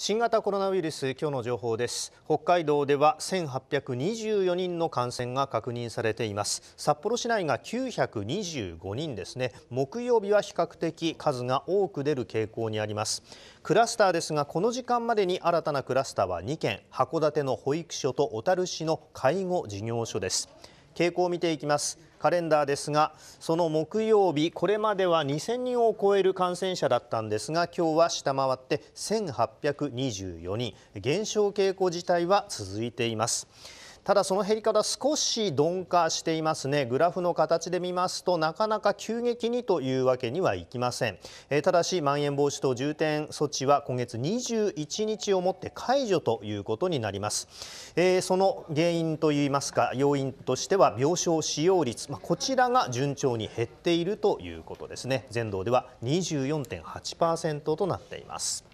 新型コロナウイルス今日の情報です北海道では1824人の感染が確認されています札幌市内が925人ですね木曜日は比較的数が多く出る傾向にありますクラスターですがこの時間までに新たなクラスターは2件函館の保育所と小樽市の介護事業所です傾向を見ていきますカレンダーですがその木曜日これまでは2000人を超える感染者だったんですが今日は下回って1824人減少傾向自体は続いています。ただその減り方少し鈍化していますねグラフの形で見ますとなかなか急激にというわけにはいきません、えただしまん延防止等重点措置は今月21日をもって解除ということになります、えー、その原因といいますか要因としては病床使用率、まあ、こちらが順調に減っているということですね全道では24.8%となっています